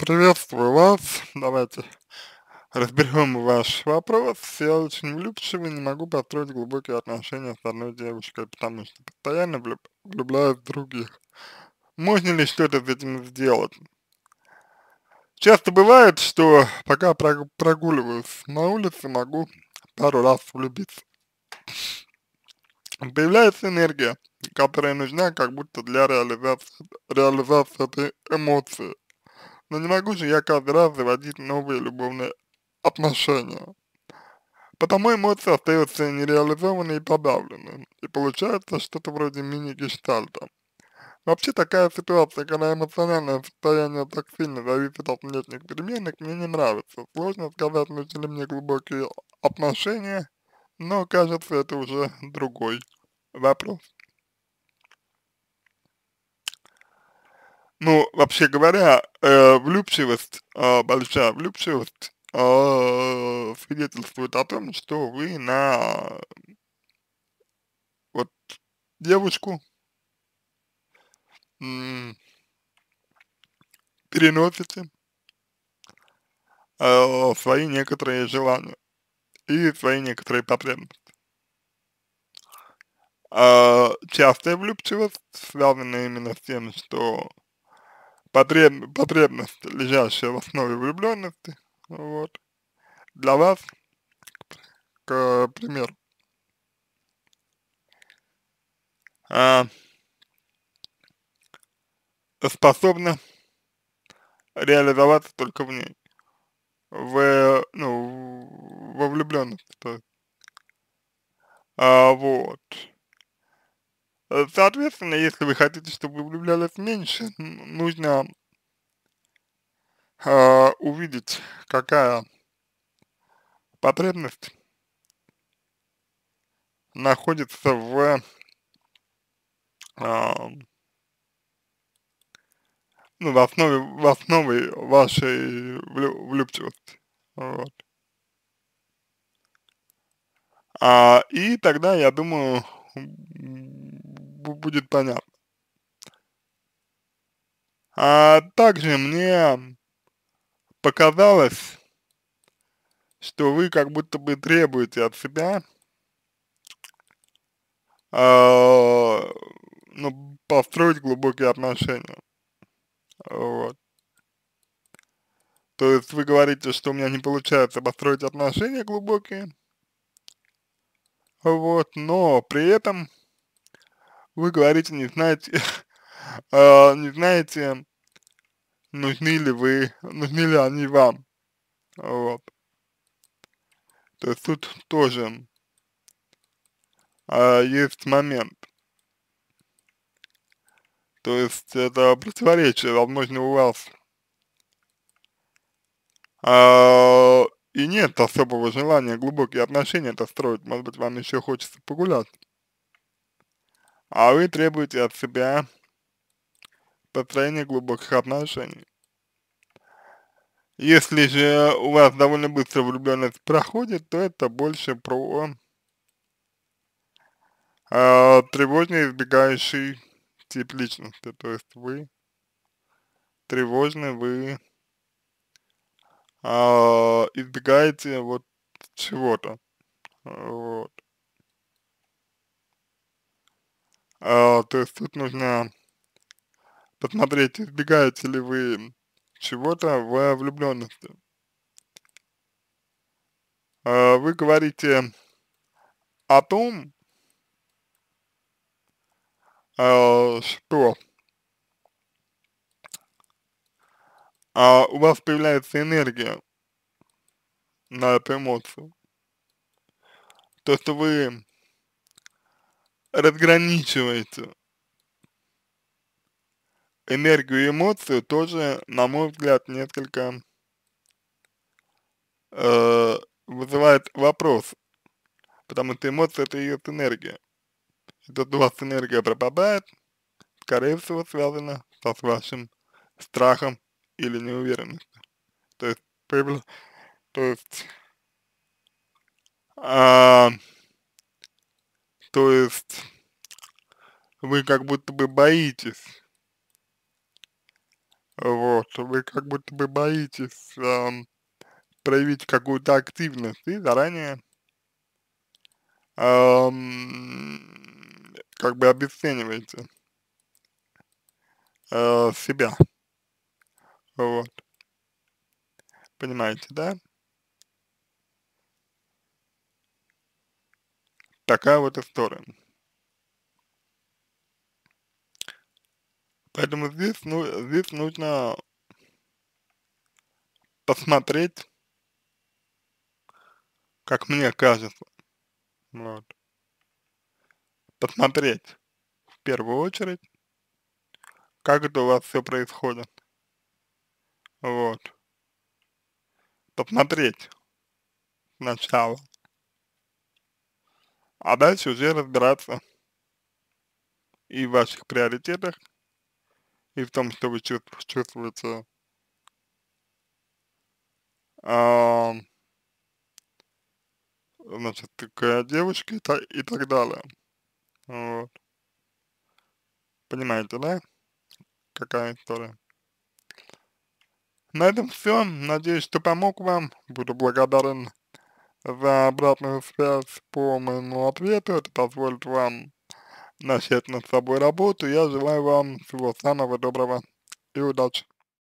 Приветствую вас. Давайте разберем ваш вопрос. Я очень влюбчивый, не могу построить глубокие отношения с одной девушкой, потому что постоянно влюб влюбляюсь в других. Можно ли что-то с этим сделать? Часто бывает, что пока прогуливаюсь на улице, могу пару раз влюбиться. Появляется энергия, которая нужна как будто для реализации, реализации этой эмоции. Но не могу же я каждый раз заводить новые любовные отношения. Потому эмоции остаются нереализованные и подавлены, и получается что-то вроде мини-гештальта. Вообще такая ситуация, когда эмоциональное состояние так сильно зависит от внешних переменок, мне не нравится. Сложно сказать, нужны ли мне глубокие отношения, но кажется это уже другой вопрос. ну, вообще говоря, э, влюбчивость, э, большая влюбчивость э, свидетельствует о том, что вы на вот девушку м, переносите э, свои некоторые желания и свои некоторые потребности. Э, частая влюбчивость связана именно с тем, что потреб, потребность, лежащая в основе влюбленности, вот, для вас, к, к примеру. А, способна реализоваться только в ней, в, ну, во влюбленности, то есть. А, вот. Э, соответственно, если вы хотите, чтобы влюблялось меньше, нужно э, увидеть, какая потребность находится в э, ну, в основе, в основе вашей влюбчивости. Вот. А, и тогда, я думаю, будет понятно. А также мне показалось, что вы как будто бы требуете от себя, э, ну, построить глубокие отношения. Вот. То есть вы говорите, что у меня не получается построить отношения глубокие, вот, но при этом вы говорите, не знаете, а, не знаете, нужны ли вы, нужны ли они вам. Вот. То есть тут тоже а, есть момент. То есть это противоречие, возможно, у вас. А, и нет особого желания глубокие отношения это строить. Может быть, вам еще хочется погулять. А вы требуете от себя построения глубоких отношений. Если же у вас довольно быстро влюбленность проходит, то это больше про э, тревожный избегающий тип личности. То есть вы тревожны, вы э, избегаете вот чего-то. Вот. то есть тут нужно посмотреть, избегаете ли вы чего-то в влюбленности. А вы говорите о том, а, что а у вас появляется энергия на эту эмоцию. То, что вы разграничиваете энергию и эмоцию тоже, на мой взгляд, несколько э, вызывает вопрос, потому что эмоция это ее энергия. Если у вас энергия пропадает, скорее всего, связано со, с вашим страхом или неуверенностью. То есть, то есть, а, то есть, вы как будто бы боитесь вот, вы как будто бы боитесь эм, проявить какую-то активность и заранее эм, как бы обесцениваете э, себя, вот, понимаете, да? Такая вот история. Поэтому здесь, ну, здесь нужно посмотреть, как мне кажется, вот, посмотреть в первую очередь, как это у вас все происходит, вот, посмотреть сначала, а дальше уже разбираться и в ваших приоритетах, и в том, что вы чувствуете а, значит, к девочка и, та, и так далее. Вот. Понимаете, да? Какая история. На этом все. Надеюсь, что помог вам. Буду благодарен за обратную связь по моему ответу. Это позволит вам начать над собой работу. Я желаю вам всего самого доброго и удачи.